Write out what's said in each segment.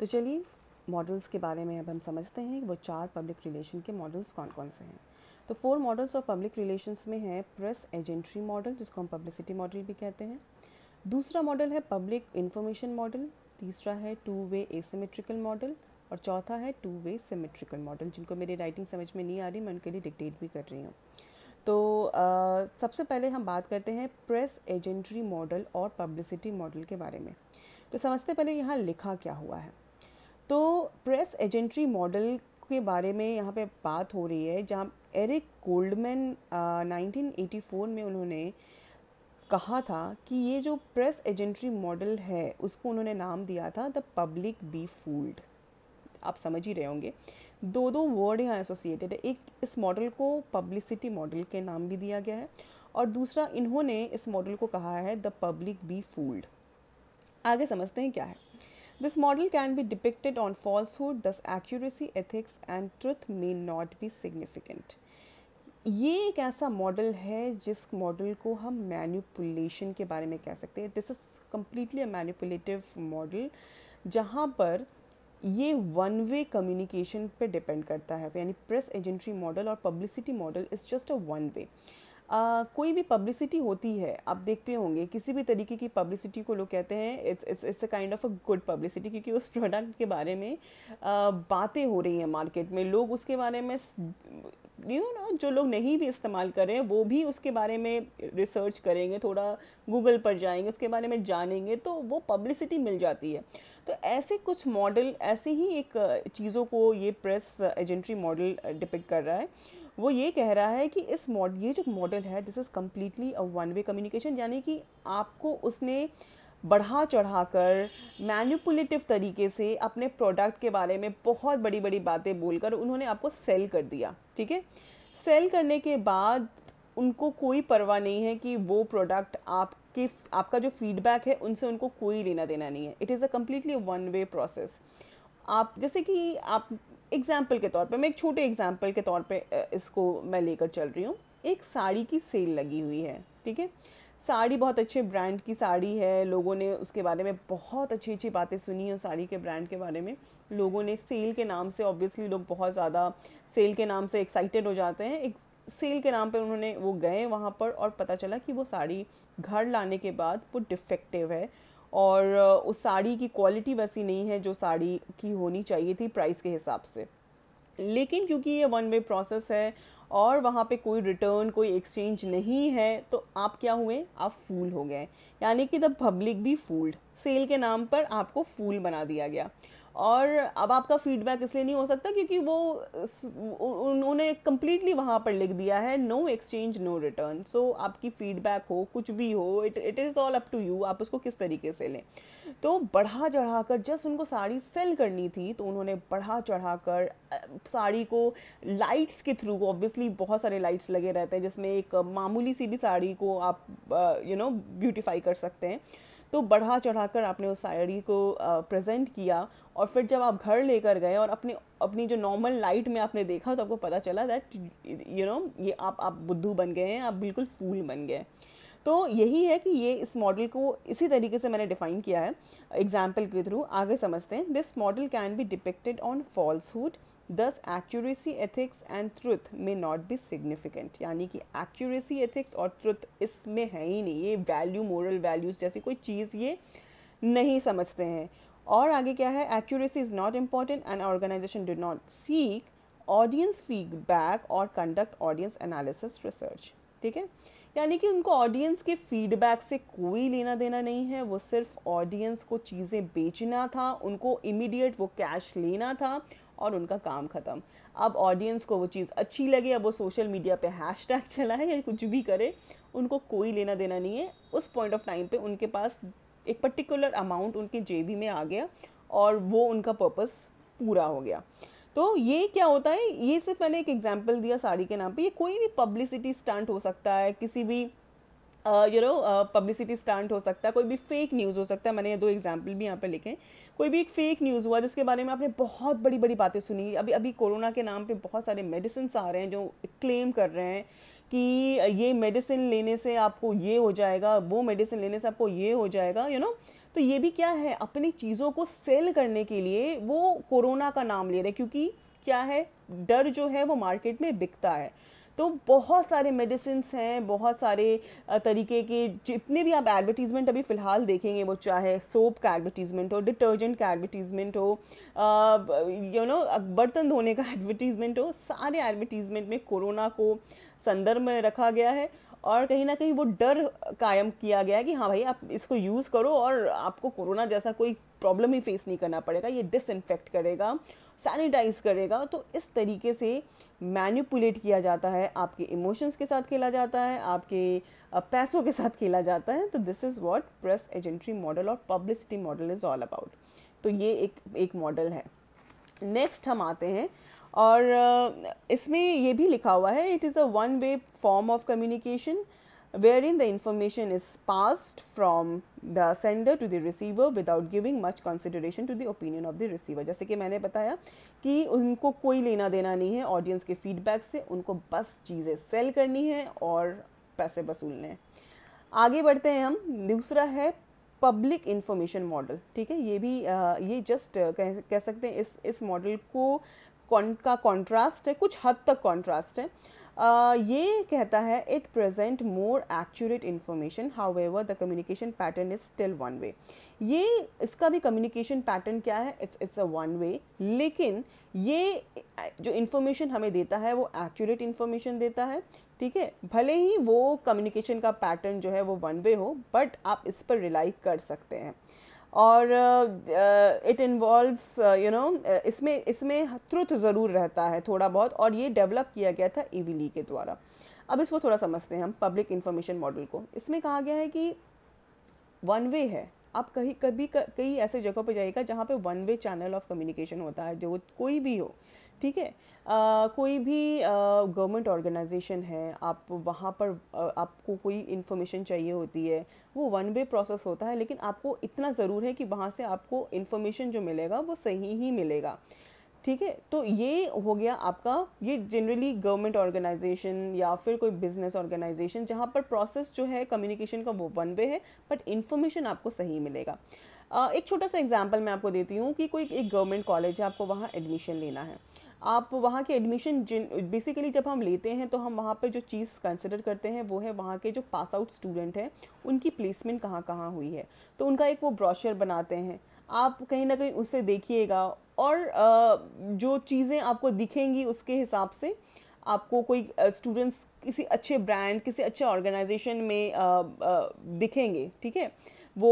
तो चलिए मॉडल्स के बारे में अब हम समझते हैं वो चार पब्लिक रिलेशन के मॉडल्स कौन कौन से हैं तो four models of public relations में है प्रेस एजेंट्री मॉडल जिसको हम पब्लिसिटी मॉडल भी कहते हैं दूसरा मॉडल है पब्लिक इन्फॉर्मेशन मॉडल तीसरा है टू वे एसिमेट्रिकल मॉडल और चौथा है टू वे सिमेट्रिकल मॉडल जिनको मेरी राइटिंग समझ में नहीं आ रही मैं उनके लिए डिक्टेट भी कर रही हूँ तो आ, सबसे पहले हम बात करते हैं प्रेस एजेंट्री मॉडल और पब्लिसिटी मॉडल के बारे में तो समझते पहले यहाँ लिखा क्या हुआ है तो प्रेस एजेंट्री मॉडल के बारे में यहाँ पे बात हो रही है जहाँ Eric Goldman nineteen eighty four में उन्होंने कहा था कि ये जो प्रेस एजेंट्री मॉडल है उसको उन्होंने नाम दिया था द पब्लिक बी फूल्ड आप समझ ही रहे होंगे दो दो वर्ड यहाँ एसोसिएटेड है एक इस मॉडल को पब्लिसिटी मॉडल के नाम भी दिया गया है और दूसरा इन्होंने इस मॉडल को कहा है द पब्लिक बी फूल्ड आगे समझते हैं क्या है This model can be depicted on falsehood, thus accuracy, ethics and truth may not be significant. ये एक ऐसा मॉडल है जिस मॉडल को हम मैन्यूपुलेशन के बारे में कह सकते हैं this is completely a manipulative model जहाँ पर ये वन वे कम्युनिकेशन पे डिपेंड करता है यानी प्रेस एजेंट्री मॉडल और publicity model is just a one way uh, कोई भी पब्लिसिटी होती है आप देखते होंगे किसी भी तरीके की पब्लिसिटी को लोग कहते हैं it's it's it's a kind of a good publicity क्योंकि उस प्रोडक्ट के बारे में बातें हो रही हैं मार्केट में लोग उसके बारे में यू नो जो लोग नहीं भी इस्तेमाल कर रहे हैं वो भी उसके बारे में रिसर्च करेंगे थोड़ा गूगल पर जाएंगे उसके बारे में जानेंगे तो वो पब्लिसिटी मिल जाती है तो ऐसे कुछ मॉडल ऐसे ही एक चीज़ों को ये प्रेस एजेंट्री मॉडल डिपिक्ट कर रहा है वो ये कह रहा है कि इस मॉड ये जो मॉडल है this is completely a one way communication यानी कि आपको उसने बढ़ा चढ़ाकर मैनिपुलेटिव तरीके से अपने प्रोडक्ट के बारे में बहुत बड़ी बड़ी बातें बोलकर उन्होंने आपको सेल कर दिया ठीक है सेल करने के बाद उनको कोई परवाह नहीं है कि वो प्रोडक्ट आपके आपका जो फीडबैक है उनसे उनको कोई लेना देना नहीं है it is a completely one way process आप जैसे कि आप एग्ज़ाम्पल के तौर पे मैं एक छोटे एग्ज़ाम्पल के तौर पे इसको मैं लेकर चल रही हूँ एक साड़ी की सेल लगी हुई है ठीक है साड़ी बहुत अच्छे ब्रांड की साड़ी है लोगों ने उसके बारे में बहुत अच्छी अच्छी बातें सुनी है साड़ी के ब्रांड के बारे में लोगों ने सेल के नाम से ऑब्वियसली लोग बहुत ज़्यादा सेल के नाम से एक्साइटेड हो जाते हैं एक सेल के नाम पर उन्होंने वो गए वहाँ पर और पता चला कि वो साड़ी घर लाने के बाद वो डिफेक्टिव है और उस साड़ी की क्वालिटी वैसी नहीं है जो साड़ी की होनी चाहिए थी प्राइस के हिसाब से लेकिन क्योंकि ये वन वे प्रोसेस है और वहाँ पे कोई रिटर्न कोई एक्सचेंज नहीं है तो आप क्या हुए आप फूल हो गए यानी कि द पब्लिक भी फूल्ड सेल के नाम पर आपको फूल बना दिया गया और अब आपका फीडबैक इसलिए नहीं हो सकता क्योंकि वो उन्होंने कम्प्लीटली वहाँ पर लिख दिया है no exchange no return so आपकी फ़ीडबैक हो कुछ भी हो it it is all up to you आप उसको किस तरीके से लें तो बढ़ा चढ़ा कर जस्ट उनको साड़ी सेल करनी थी तो उन्होंने बढ़ा चढ़ा कर साड़ी को लाइट्स के थ्रू ऑब्वियसली बहुत सारे लाइट्स लगे रहते हैं जिसमें एक मामूली सी भी साड़ी को आप यू नो ब्यूटिफाई कर सकते हैं तो बढ़ा चढ़ाकर आपने उस साड़ी को प्रेजेंट किया और फिर जब आप घर लेकर गए और अपने अपनी जो नॉर्मल लाइट में आपने देखा तो आपको पता चला दैट यू नो ये आप आप बुद्धू बन गए हैं आप बिल्कुल फूल बन गए तो यही है कि ये इस मॉडल को इसी तरीके से मैंने डिफ़ाइन किया है एग्जाम्पल के थ्रू आगे समझते हैं this model can be depicted on falsehood thus accuracy ethics and truth may not be significant यानी कि एक्यूरेसी एथिक्स और ट्रुथ इसमें है ही नहीं ये वैल्यू मोरल वैल्यूज़ जैसी कोई चीज़ ये नहीं समझते हैं और आगे क्या है accuracy is not important and organization did not seek audience feedback और कंडक्ट ऑडियंस एनालिसिस रिसर्च ठीक है यानी कि उनको ऑडियंस के फीडबैक से कोई लेना देना नहीं है वो सिर्फ ऑडियंस को चीज़ें बेचना था उनको इमीडिएट वो कैश लेना था और उनका काम ख़त्म अब ऑडियंस को वो चीज़ अच्छी लगे अब वो सोशल मीडिया पे हैश टैग चलाए या कुछ भी करे उनको कोई लेना देना नहीं है उस पॉइंट ऑफ टाइम पे उनके पास एक पर्टिकुलर अमाउंट उनके जेबी में आ गया और वो उनका पर्पस पूरा हो गया तो ये क्या होता है ये सिर्फ मैंने एक एग्जाम्पल दिया साड़ी के नाम पे ये कोई भी पब्लिसिटी स्टंट हो सकता है किसी भी यू नो पब्लिसिटी स्टंट हो सकता है कोई भी फेक न्यूज़ हो सकता है मैंने ये दो एग्जाम्पल भी यहाँ पे लिखे कोई भी एक फेक न्यूज़ हुआ जिसके बारे में आपने बहुत बड़ी बड़ी बातें सुनी अभी अभी कोरोना के नाम पे बहुत सारे मेडिसिन आ रहे हैं जो क्लेम कर रहे हैं कि ये मेडिसिन लेने से आपको ये हो जाएगा वो मेडिसिन लेने से आपको ये हो जाएगा यू you नो know? तो ये भी क्या है अपनी चीज़ों को सेल करने के लिए वो कोरोना का नाम ले रहे हैं क्योंकि क्या है डर जो है वो मार्केट में बिकता है तो बहुत सारे मेडिसिन हैं बहुत सारे तरीके के जितने भी आप एडवर्टीज़मेंट अभी फ़िलहाल देखेंगे वो चाहे सोप का एडवर्टीज़मेंट हो डिटर्जेंट का एडवर्टीज़मेंट हो यू नो बर्तन धोने का एडवर्टीज़मेंट हो सारे एडवर्टीज़मेंट में कोरोना को संदर्भ में रखा गया है और कहीं ना कहीं वो डर कायम किया गया है कि हाँ भाई आप इसको यूज़ करो और आपको कोरोना जैसा कोई प्रॉब्लम ही फेस नहीं करना पड़ेगा ये डिसइनफेक्ट करेगा सैनिटाइज करेगा तो इस तरीके से मैनिपुलेट किया जाता है आपके इमोशंस के साथ खेला जाता है आपके पैसों के साथ खेला जाता है तो this is what press agentry model और publicity model is all about तो ये एक एक मॉडल है नेक्स्ट हम आते हैं और इसमें ये भी लिखा हुआ है it is a one way form of communication wherein the information is passed from the sender to the receiver without giving much consideration to the opinion of the receiver जैसे कि मैंने बताया कि उनको कोई लेना देना नहीं है audience के feedback से उनको बस चीज़ें sell करनी है और पैसे वसूलने हैं आगे बढ़ते हैं हम दूसरा है पब्लिक इन्फॉर्मेशन मॉडल ठीक है ये भी आ, ये जस्ट कह, कह सकते हैं इस इस मॉडल को कौन का कॉन्ट्रास्ट है कुछ हद तक कॉन्ट्रास्ट है ये कहता है it present more accurate information however the communication pattern is still one way ये इसका भी कम्युनिकेशन पैटर्न क्या है it's it's a one way लेकिन ये जो इन्फॉर्मेशन हमें देता है वो एक्यूरेट इन्फॉर्मेशन देता है ठीक है भले ही वो कम्युनिकेशन का पैटर्न जो है वो वन वे हो बट आप इस पर रिलाई कर सकते हैं और इट इन्वॉल्व्स यू नो इसमें इसमें त्रुत ज़रूर रहता है थोड़ा बहुत और ये डेवलप किया गया था ईवीली के द्वारा अब इसको थोड़ा समझते हैं हम पब्लिक इन्फॉर्मेशन मॉडल को इसमें कहा गया है कि वन वे है आप कहीं कभी कई ऐसे जगहों पर जाइएगा जहाँ पे one way channel of communication होता है जो कोई भी हो ठीक है कोई भी गवर्नमेंट ऑर्गेनाइजेशन है आप वहाँ पर uh, आपको कोई इन्फॉर्मेशन चाहिए होती है वो वन वे प्रोसेस होता है लेकिन आपको इतना ज़रूर है कि वहाँ से आपको इन्फॉर्मेशन जो मिलेगा वो सही ही मिलेगा ठीक है तो ये हो गया आपका ये जनरली गवर्नमेंट ऑर्गेनाइजेशन या फिर कोई बिजनेस ऑर्गेनाइजेशन जहाँ पर प्रोसेस जो है कम्युनिकेशन का वो वन वे है बट इन्फॉर्मेशन आपको सही मिलेगा एक छोटा सा एग्जाम्पल मैं आपको देती हूँ कि कोई एक गवर्नमेंट कॉलेज है आपको वहाँ एडमिशन लेना है आप वहाँ के एडमिशन जिन बेसिकली जब हम लेते हैं तो हम वहाँ पर जो चीज़ कंसिडर करते हैं वो है वहाँ के जो पास आउट स्टूडेंट हैं उनकी प्लेसमेंट कहाँ कहाँ हुई है तो उनका एक वो ब्रॉशर बनाते हैं आप कहीं ना कहीं उसे देखिएगा और जो चीज़ें आपको दिखेंगी उसके हिसाब से आपको कोई स्टूडेंट्स किसी अच्छे ब्रांड किसी अच्छे ऑर्गेनाइजेशन में दिखेंगे ठीक है वो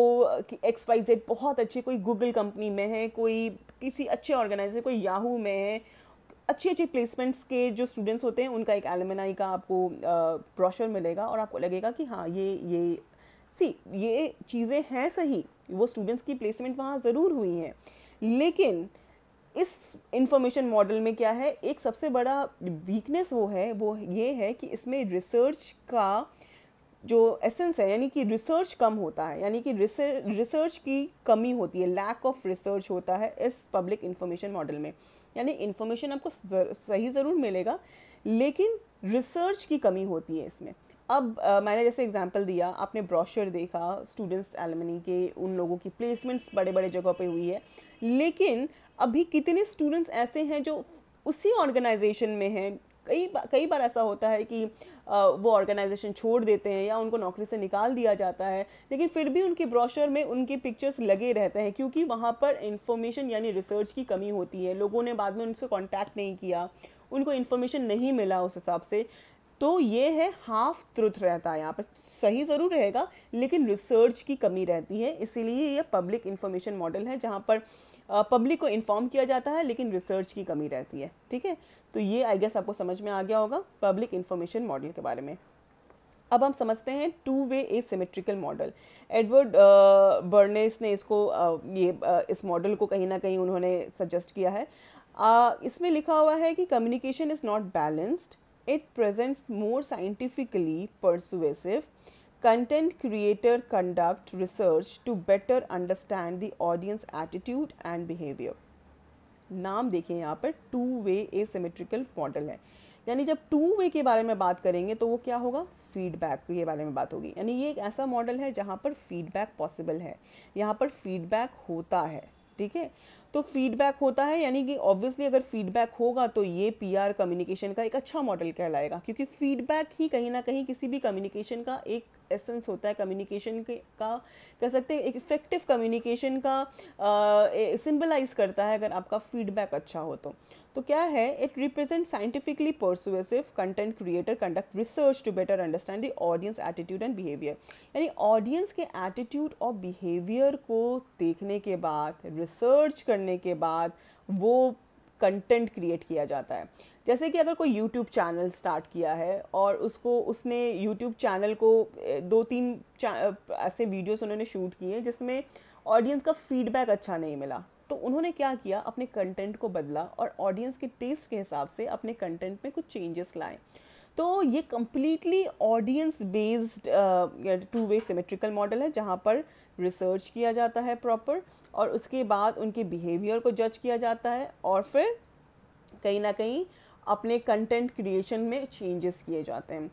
एक्स वाई जेड बहुत अच्छे कोई गूगल कंपनी में है कोई किसी अच्छे ऑर्गेनाइजेशन कोई याहू में है अच्छी अच्छी प्लेसमेंट्स के जो स्टूडेंट्स होते हैं उनका एक एलमिनाई का आपको प्रोशर मिलेगा और आपको लगेगा कि हाँ ये ये सी ये चीज़ें हैं सही वो स्टूडेंट्स की प्लेसमेंट वहाँ ज़रूर हुई हैं लेकिन इस इंफॉर्मेशन मॉडल में क्या है एक सबसे बड़ा वीकनेस वो है वो ये है कि इसमें रिसर्च का जो एसेंस है यानी कि रिसर्च कम होता है यानी कि रिसर्च की कमी होती है लैक ऑफ रिसर्च होता है इस पब्लिक इंफॉर्मेशन मॉडल में यानी इन्फॉर्मेशन आपको सही ज़रूर मिलेगा लेकिन रिसर्च की कमी होती है इसमें अब आ, मैंने जैसे एग्जांपल दिया आपने ब्रॉशर देखा स्टूडेंट्स एलमनी के उन लोगों की प्लेसमेंट्स बड़े बड़े जगह पे हुई है लेकिन अभी कितने स्टूडेंट्स ऐसे हैं जो उसी ऑर्गेनाइजेशन में हैं कई बा, कई बार ऐसा होता है कि वो ऑर्गेनाइजेशन छोड़ देते हैं या उनको नौकरी से निकाल दिया जाता है लेकिन फिर भी उनके ब्रोशर में उनके पिक्चर्स लगे रहते हैं क्योंकि वहाँ पर इंफॉर्मेशन यानी रिसर्च की कमी होती है लोगों ने बाद में उनसे कॉन्टैक्ट नहीं किया उनको इन्फॉर्मेशन नहीं मिला उस हिसाब से तो ये है हाफ ट्रुथ रहता है यहाँ पर सही ज़रूर रहेगा लेकिन रिसर्च की कमी रहती है इसीलिए यह पब्लिक इन्फॉर्मेशन मॉडल है जहाँ पर पब्लिक को इन्फॉर्म किया जाता है लेकिन रिसर्च की कमी रहती है ठीक है तो ये आई गेस आपको समझ में आ गया होगा पब्लिक इन्फॉर्मेशन मॉडल के बारे में अब हम समझते हैं two way asymmetrical model Edward Bernays ने इसको uh, ये uh, इस मॉडल को कहीं ना कहीं उन्होंने सजेस्ट किया है uh, इसमें लिखा हुआ है कि communication is not balanced It presents more scientifically persuasive content creator conduct research to better understand the audience attitude and behavior. नाम देखिए यहाँ पर two way asymmetrical model है यानी जब टू वे के बारे में बात करेंगे तो वो क्या होगा फीडबैक के बारे में बात होगी यानी ये एक ऐसा मॉडल है जहाँ पर फीडबैक पॉसिबल है यहाँ पर फीडबैक होता है ठीक है तो फीडबैक होता है यानी कि ऑब्वियसली अगर फीडबैक होगा तो ये पीआर कम्युनिकेशन का एक अच्छा मॉडल कहलाएगा क्योंकि फीडबैक ही कहीं ना कहीं किसी भी कम्युनिकेशन का एक एसेंस होता है कम्युनिकेशन के का कह सकते हैं एक इफेक्टिव कम्युनिकेशन का सिंबलाइज करता है अगर आपका फीडबैक अच्छा हो तो तो क्या है it represent scientifically persuasive content creator conduct research to better understand the audience attitude and behaviour यानी ऑडियंस के एटीट्यूड और बिहेवियर को देखने के बाद रिसर्च करने के बाद वो कंटेंट क्रिएट किया जाता है जैसे कि अगर कोई यूट्यूब चैनल स्टार्ट किया है और उसको उसने यूट्यूब चैनल को दो तीन ऐसे वीडियोस उन्होंने शूट किए जिसमें ऑडियंस का फीडबैक अच्छा नहीं मिला तो उन्होंने क्या किया अपने कंटेंट को बदला और ऑडियंस के टेस्ट के हिसाब से अपने कंटेंट में कुछ चेंजेस लाए तो ये completely audience based two way symmetrical model है जहाँ पर रिसर्च किया जाता है प्रॉपर और उसके बाद उनके बिहेवियर को जज किया जाता है और फिर कहीं ना कहीं अपने कंटेंट क्रिएशन में चेंजेस किए जाते हैं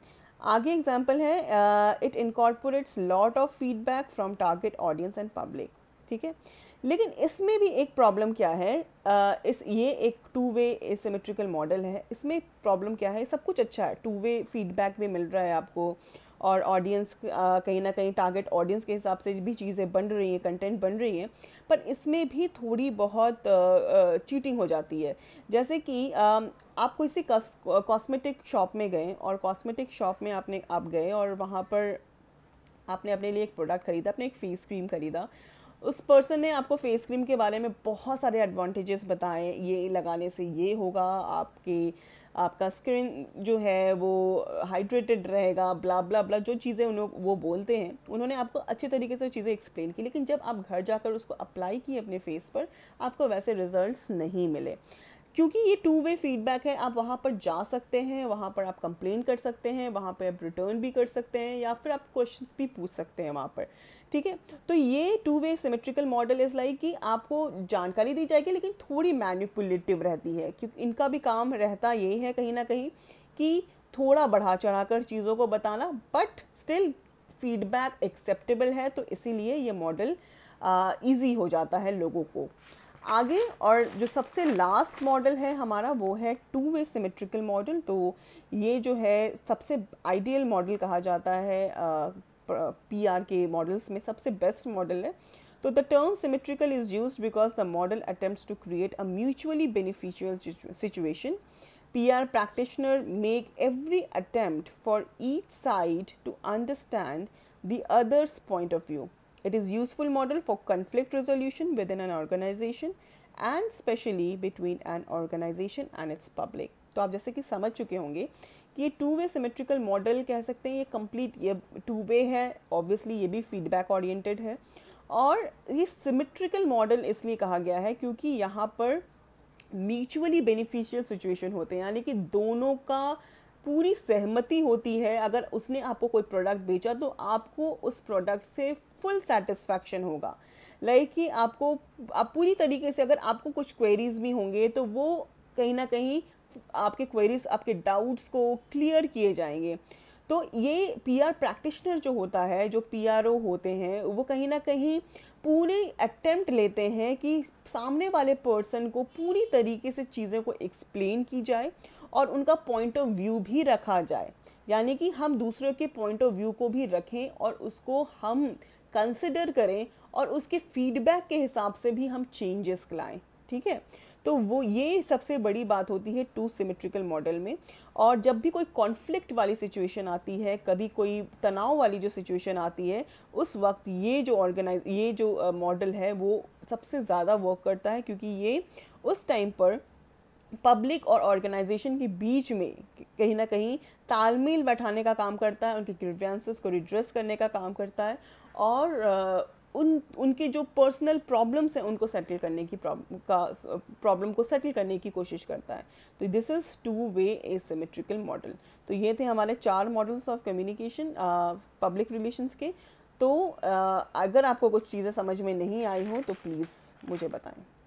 आगे एग्जाम्पल है it incorporates lot of feedback from target audience and public ठीक है लेकिन इसमें भी एक प्रॉब्लम क्या है इस ये एक टू वे सिमेट्रिकल मॉडल है इसमें प्रॉब्लम क्या है सब कुछ अच्छा है टू वे फीडबैक भी मिल रहा है आपको और ऑडियंस कहीं ना कहीं टारगेट ऑडियंस के हिसाब से भी चीज़ें बन रही हैं कंटेंट बन रही हैं पर इसमें भी थोड़ी बहुत चीटिंग हो जाती है जैसे कि आप किसी कॉस्मेटिक शॉप में गए और कॉस्मेटिक शॉप में आपने आप गए और वहाँ पर आपने अपने लिए एक प्रोडक्ट ख़रीदा अपने एक फेस क्रीम ख़रीदा उस पर्सन ने आपको फेस क्रीम के बारे में बहुत सारे एडवांटेजेस बताए ये लगाने से ये होगा आपके आपका स्किन जो है वो हाइड्रेटेड रहेगा ब्ला ब्ला ब्ला जो चीज़ें उन वो बोलते हैं उन्होंने आपको अच्छे तरीके से चीज़ें एक्सप्लेन की लेकिन जब आप घर जाकर उसको अप्लाई किए अपने फेस पर आपको वैसे रिजल्ट्स नहीं मिले क्योंकि ये टू वे फीडबैक है आप वहाँ पर जा सकते हैं वहाँ पर आप कंप्लेन कर सकते हैं वहाँ पर आप रिटर्न भी कर सकते हैं या फिर आप क्वेश्चन भी पूछ सकते हैं वहाँ पर ठीक है तो ये two way symmetrical model is like कि आपको जानकारी दी जाएगी लेकिन थोड़ी मैनिपुलेटिव रहती है क्योंकि इनका भी काम रहता यही है कहीं ना कहीं कि थोड़ा बढ़ा चढ़ाकर चीज़ों को बताना बट स्टिल फीडबैक एक्सेप्टेबल है तो इसीलिए ये मॉडल ईजी हो जाता है लोगों को आगे और जो सबसे लास्ट मॉडल है हमारा वो है टू वे सिमेट्रिकल मॉडल तो ये जो है सबसे आइडियल मॉडल कहा जाता है पी आर के मॉडल्स में सबसे बेस्ट मॉडल है तो the term symmetrical is use because the model attempt to create a mutually beneficial situation P R practitioner make every attempt for each side to understand the others point of view it is useful model for conflict resolution within an organisation and specially between an organisation and its public तो आप जैसे कि समझ चुके होंगे ये two way symmetrical model कह सकते हैं ये कंप्लीट ये टू वे है ऑब्वियसली ये भी फीडबैक ओरिएंटेड है और ये सिमेट्रिकल मॉडल इसलिए कहा गया है क्योंकि यहाँ पर म्यूचुअली बेनिफिशियल सिचुएशन होते हैं यानी कि दोनों का पूरी सहमति होती है अगर उसने आपको कोई प्रोडक्ट बेचा तो आपको उस प्रोडक्ट से फुल सेटिस्फैक्शन होगा लाइक कि आपको आप पूरी तरीके से अगर आपको कुछ क्वेरीज भी होंगे तो वो कहीं ना कहीं आपके क्वेरीज आपके डाउट्स को क्लियर किए जाएंगे तो ये पीआर प्रैक्टिशनर जो होता है जो पीआरओ होते हैं वो कहीं ना कहीं पूरे अटेम्प्ट लेते हैं कि सामने वाले पर्सन को पूरी तरीके से चीज़ों को एक्सप्लेन की जाए और उनका पॉइंट ऑफ व्यू भी रखा जाए यानी कि हम दूसरों के पॉइंट ऑफ व्यू को भी रखें और उसको हम कंसिडर करें और उसके फीडबैक के हिसाब से भी हम चेंजेस लाएँ ठीक है तो वो ये सबसे बड़ी बात होती है टू सिमेट्रिकल मॉडल में और जब भी कोई कॉन्फ्लिक्ट वाली सिचुएशन आती है कभी कोई तनाव वाली जो सिचुएशन आती है उस वक्त ये जो ऑर्गेनाइज ये जो मॉडल है वो सबसे ज़्यादा वर्क करता है क्योंकि ये उस टाइम पर पब्लिक और ऑर्गेनाइजेशन के बीच में कहीं ना कहीं तालमेल बैठाने का काम करता है उनके ग्रीवियंसिस को रिड्रेस करने का काम करता है और उन उनकी जो पर्सनल प्रॉब्लम्स हैं उनको सेटल करने की का प्रॉब्लम को सेटल करने की कोशिश करता है तो this is two way asymmetrical model तो ये थे हमारे चार models of communication public relations के तो uh, अगर आपको कुछ चीज़ें समझ में नहीं आई हो तो प्लीज़ मुझे बताएं